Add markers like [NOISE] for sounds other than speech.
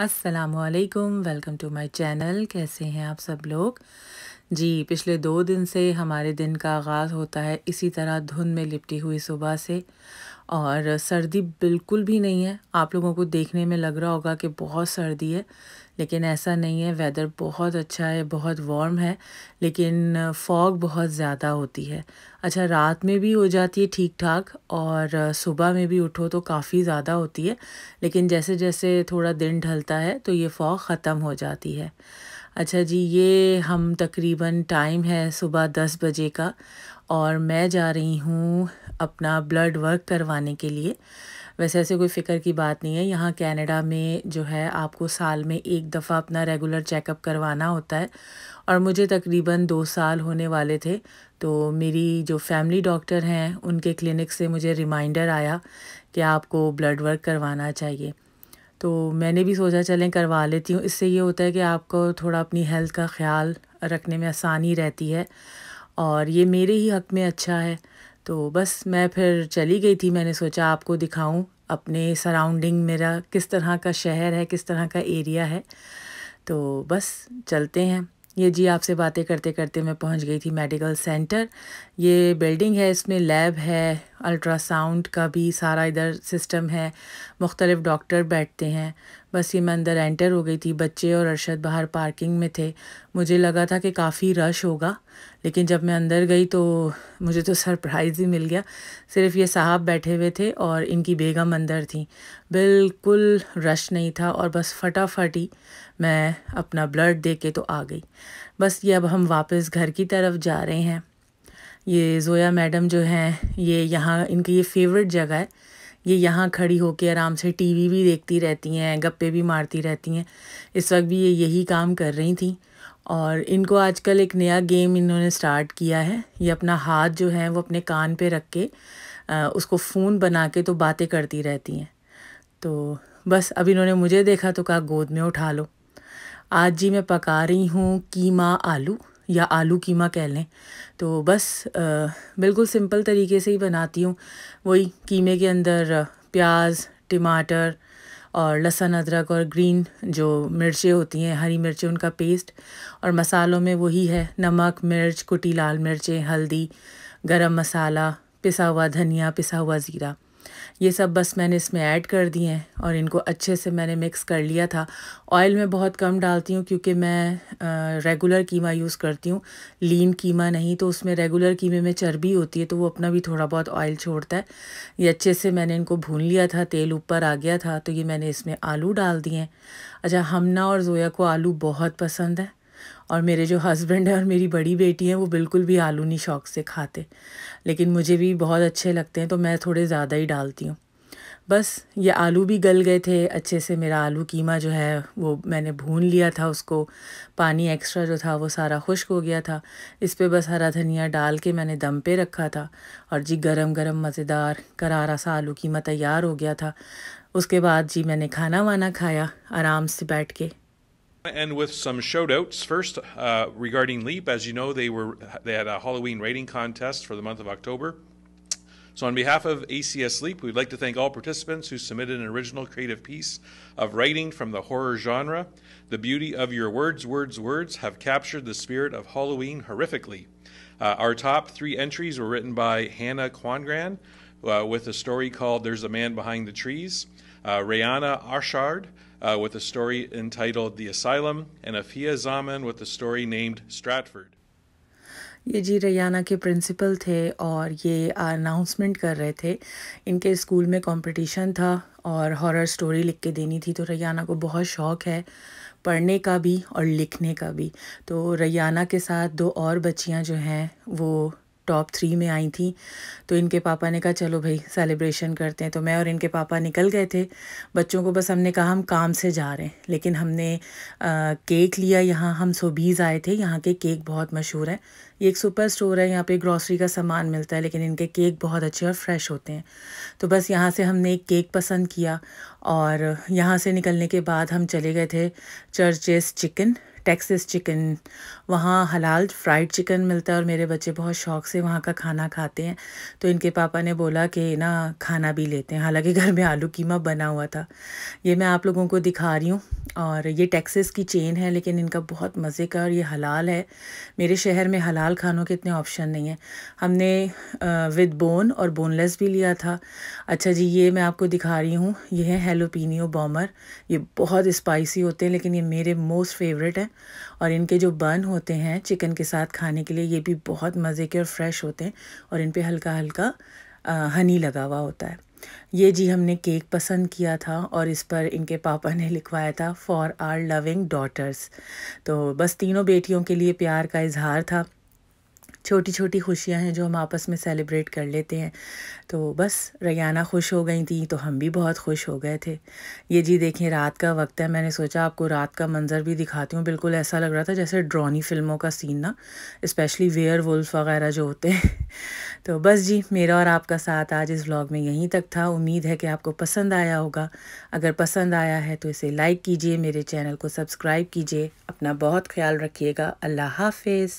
असलकम welcome to my channel कैसे हैं आप सब लोग जी पिछले दो दिन से हमारे दिन का आगाज़ होता है इसी तरह धुंध में लिपटी हुई सुबह से और सर्दी बिल्कुल भी नहीं है आप लोगों को देखने में लग रहा होगा कि बहुत सर्दी है लेकिन ऐसा नहीं है वेदर बहुत अच्छा है बहुत वार्म है लेकिन फॉग बहुत ज़्यादा होती है अच्छा रात में भी हो जाती है ठीक ठाक और सुबह में भी उठो तो काफ़ी ज़्यादा होती है लेकिन जैसे जैसे थोड़ा दिन ढलता है तो ये फॉग ख़त्म हो जाती है अच्छा जी ये हम तकरीबन टाइम है सुबह दस बजे का और मैं जा रही हूँ अपना ब्लड वर्क करवाने के लिए वैसे ऐसे कोई फ़िक्र की बात नहीं है यहाँ कनाडा में जो है आपको साल में एक दफ़ा अपना रेगुलर चेकअप करवाना होता है और मुझे तकरीबन दो साल होने वाले थे तो मेरी जो फैमिली डॉक्टर हैं उनके क्लिनिक से मुझे रिमाइंडर आया कि आपको ब्लड वर्क करवाना चाहिए तो मैंने भी सोचा चलें करवा लेती हूँ इससे ये होता है कि आपको थोड़ा अपनी हेल्थ का ख्याल रखने में आसानी रहती है और ये मेरे ही हक में अच्छा है तो बस मैं फिर चली गई थी मैंने सोचा आपको दिखाऊं अपने सराउंडिंग मेरा किस तरह का शहर है किस तरह का एरिया है तो बस चलते हैं ये जी आपसे बातें करते करते मैं पहुंच गई थी मेडिकल सेंटर ये बिल्डिंग है इसमें लैब है अल्ट्रासाउंड का भी सारा इधर सिस्टम है मुख्तलिफ़ डॉक्टर बैठते हैं बस ये मैं अंदर एंटर हो गई थी बच्चे और अरशद बाहर पार्किंग में थे मुझे लगा था कि काफ़ी रश होगा लेकिन जब मैं अंदर गई तो मुझे तो सरप्राइज़ ही मिल गया सिर्फ ये साहब बैठे हुए थे और इनकी बेगम अंदर थी बिल्कुल रश नहीं था और बस फटाफट ही मैं अपना ब्लड दे के तो आ गई बस ये अब हम वापस घर की तरफ जा रहे हैं ये ज़ोया मैडम जो हैं ये यहाँ इनकी ये फेवरेट जगह है ये यहाँ खड़ी होकर आराम से टीवी भी देखती रहती हैं गप्पे भी मारती रहती हैं इस वक्त भी ये यही काम कर रही थी और इनको आजकल एक नया गेम इन्होंने स्टार्ट किया है ये अपना हाथ जो है वो अपने कान पे रख के उसको फ़ोन बना के तो बातें करती रहती हैं तो बस अब इन्होंने मुझे देखा तो कहा गोद में उठा लो आज जी मैं पका रही हूँ कीमा आलू या आलू कीमा कह लें तो बस आ, बिल्कुल सिंपल तरीके से ही बनाती हूँ वही कीमे के अंदर प्याज टमाटर और लहसुन अदरक और ग्रीन जो मिर्चें होती हैं हरी मिर्चें उनका पेस्ट और मसालों में वही है नमक मिर्च कुटी लाल मिर्चें हल्दी गरम मसाला पिसा हुआ धनिया पिसा हुआ ज़ीरा ये सब बस मैंने इसमें ऐड कर दिए हैं और इनको अच्छे से मैंने मिक्स कर लिया था ऑयल में बहुत कम डालती हूँ क्योंकि मैं आ, रेगुलर कीमा यूज़ करती हूँ लीन कीमा नहीं तो उसमें रेगुलर कीमे में चर्बी होती है तो वो अपना भी थोड़ा बहुत ऑयल छोड़ता है ये अच्छे से मैंने इनको भून लिया था तेल ऊपर आ गया था तो ये मैंने इसमें आलू डाल दिए अच्छा हमना और जोया को आलू बहुत पसंद है और मेरे जो हस्बैंड हैं और मेरी बड़ी बेटी हैं वो बिल्कुल भी आलू नहीं शौक से खाते लेकिन मुझे भी बहुत अच्छे लगते हैं तो मैं थोड़े ज़्यादा ही डालती हूँ बस ये आलू भी गल गए थे अच्छे से मेरा आलू कीमा जो है वो मैंने भून लिया था उसको पानी एक्स्ट्रा जो था वो सारा खुश्क हो गया था इस पर बस हरा धनिया डाल के मैंने दम पे रखा था और जी गरम गरम मज़ेदार करारा सा आलू कीमा तैयार हो गया था उसके बाद जी मैंने खाना वाना खाया आराम से बैठ के And with some shout outs first uh, regarding Leap. As you know, they were they had a Halloween rating contest for the month of October. So, on behalf of ACS Leap, we'd like to thank all participants who submitted an original creative piece of writing from the horror genre. The beauty of your words, words, words have captured the spirit of Halloween horrifically. Uh, our top three entries were written by Hannah Quangran uh, with a story called There's a Man Behind the Trees, uh, Rayana Arshard uh, with a story entitled The Asylum, and Afia Zaman with a story named Stratford. ये जी रैयाना के principal थे और ये announcement कर रहे थे इनके school में कंपटीशन था और हॉरर स्टोरी लिख के देनी थी तो रैयाना को बहुत शौक़ है पढ़ने का भी और लिखने का भी तो रैयाना के साथ दो और बच्चियां जो हैं वो टॉप थ्री में आई थी तो इनके पापा ने कहा चलो भाई सेलिब्रेशन करते हैं तो मैं और इनके पापा निकल गए थे बच्चों को बस हमने कहा हम काम से जा रहे हैं लेकिन हमने आ, केक लिया यहाँ हम सोबीज़ आए थे यहाँ के केक बहुत मशहूर है ये एक सुपर स्टोर है यहाँ पे ग्रॉसरी का सामान मिलता है लेकिन इनके केक बहुत अच्छे और फ्रेश होते हैं तो बस यहाँ से हमने एक केक पसंद किया और यहाँ से निकलने के बाद हम चले गए थे चर्चेस चिकन टेक्सिस चिकन वहाँ हलाल फ्राइड चिकन मिलता है और मेरे बच्चे बहुत शौक से वहाँ का खाना खाते हैं तो इनके पापा ने बोला कि ना खाना भी लेते हैं हालांकि घर में आलू कीमा बना हुआ था ये मैं आप लोगों को दिखा रही हूँ और ये टैक्सेस की चेन है लेकिन इनका बहुत मज़े का और ये हलाल है मेरे शहर में हलाल खानों के इतने ऑप्शन नहीं हैं हमने विद बोन और बोनलेस भी लिया था अच्छा जी ये मैं आपको दिखा रही हूँ ये है हेलोपिनियो बॉमर ये बहुत स्पाइसी होते हैं लेकिन ये मेरे मोस्ट फेवरेट हैं और इनके जो बन होते हैं चिकन के साथ खाने के लिए ये भी बहुत मज़े के और फ्रेश होते हैं और इन पर हल्का हल्का हनी लगा हुआ होता है ये जी हमने केक पसंद किया था और इस पर इनके पापा ने [LAUGHS] लिखवाया था फॉर आर लविंग डॉटर्स तो बस तीनों बेटियों के लिए प्यार का इजहार था छोटी छोटी खुशियाँ हैं जो हम आपस में सेलिब्रेट कर लेते हैं तो बस रैयाना खुश हो गई थी तो हम भी बहुत खुश हो गए थे ये जी देखें रात का वक्त है मैंने सोचा आपको रात का मंज़र भी दिखाती हूँ बिल्कुल ऐसा लग रहा था जैसे ड्रोनी फिल्मों का सीन ना इस्पेशली वेयर वुल्फ वगैरह जो होते हैं [LAUGHS] तो बस जी मेरा और आपका साथ आज इस ब्लॉग में यहीं तक था उम्मीद है कि आपको पसंद आया होगा अगर पसंद आया है तो इसे लाइक कीजिए मेरे चैनल को सब्सक्राइब कीजिए अपना बहुत ख्याल रखिएगा अल्लाह हाफिज़